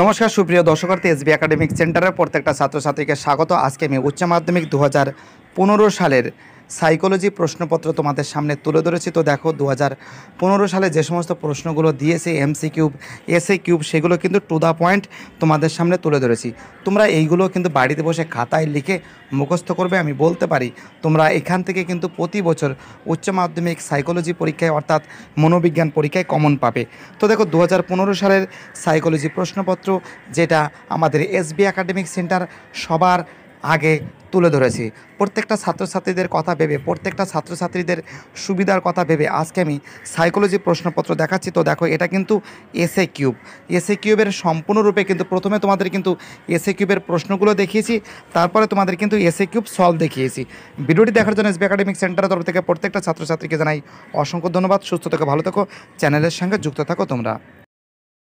নমস্কার সুপ্রিয় দর্শকার্থী SB academic সেন্টারের প্রত্যেকটা ছাত্রছাত্রীকে স্বাগত আজকে আমি উচ্চ মাধ্যমিক দু সালের সাইকোলজি প্রশ্নপত্র তোমাদের সামনে তুলে ধরেছি তো দেখো দু হাজার সালে যে সমস্ত প্রশ্নগুলো দিয়েছে এমসি কিউব এসএ কিউব সেগুলো কিন্তু টু দ্য পয়েন্ট তোমাদের সামনে তুলে ধরেছি তোমরা এইগুলো কিন্তু বাড়িতে বসে খাতায় লিখে মুখস্থ করবে আমি বলতে পারি তোমরা এখান থেকে কিন্তু প্রতি বছর উচ্চ মাধ্যমিক সাইকোলজি পরীক্ষায় অর্থাৎ মনোবিজ্ঞান পরীক্ষায় কমন পাবে তো দেখো দু সালের সাইকোলজি প্রশ্নপত্র যেটা আমাদের এসবি একাডেমিক সেন্টার সবার আগে তুলে ধরেছি প্রত্যেকটা ছাত্রছাত্রীদের কথা ভেবে প্রত্যেকটা ছাত্রছাত্রীদের সুবিধার কথা ভেবে আজকে আমি সাইকোলজি প্রশ্নপত্র দেখাচ্ছি তো দেখো এটা কিন্তু এসএ কিউব এসএ কিউবের সম্পূর্ণরূপে কিন্তু প্রথমে তোমাদের কিন্তু এসএ কিউবের প্রশ্নগুলো দেখিয়েছি তারপরে তোমাদের কিন্তু এসএ কিউব সলভ দেখিয়েছি ভিডিওটি দেখার জন্য এসবি একাডেমিক সেন্টারের তরফ থেকে প্রত্যেকটা ছাত্রছাত্রীকে জানাই অসংখ্য ধন্যবাদ সুস্থ থেকো ভালো থেকো চ্যানেলের সঙ্গে যুক্ত থাকো তোমরা